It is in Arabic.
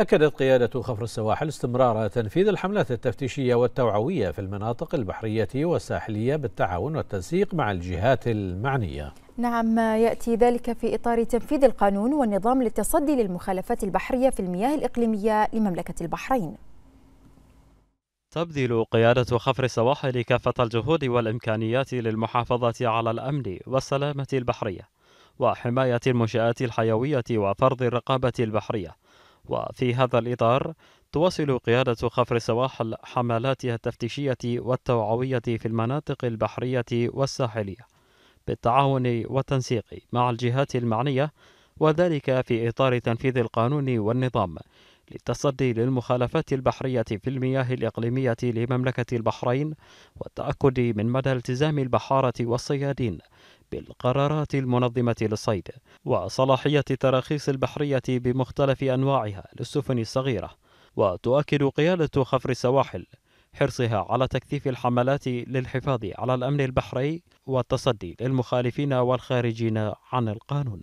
أكدت قيادة خفر السواحل استمرار تنفيذ الحملات التفتيشية والتوعوية في المناطق البحرية والساحلية بالتعاون والتنسيق مع الجهات المعنية نعم يأتي ذلك في إطار تنفيذ القانون والنظام للتصدي للمخالفات البحرية في المياه الإقليمية لمملكة البحرين تبذل قيادة خفر السواحل كافة الجهود والإمكانيات للمحافظة على الأمن والسلامة البحرية وحماية المنشآت الحيوية وفرض الرقابة البحرية وفي هذا الإطار تواصل قيادة خفر السواحل حملاتها التفتيشية والتوعوية في المناطق البحرية والساحلية بالتعاون والتنسيق مع الجهات المعنية وذلك في إطار تنفيذ القانون والنظام للتصدي للمخالفات البحرية في المياه الإقليمية لمملكة البحرين والتأكد من مدى التزام البحارة والصيادين بالقرارات المنظمة للصيد وصلاحية التراخيص البحرية بمختلف أنواعها للسفن الصغيرة وتؤكد قيادة خفر السواحل حرصها على تكثيف الحملات للحفاظ على الأمن البحري والتصدي للمخالفين والخارجين عن القانون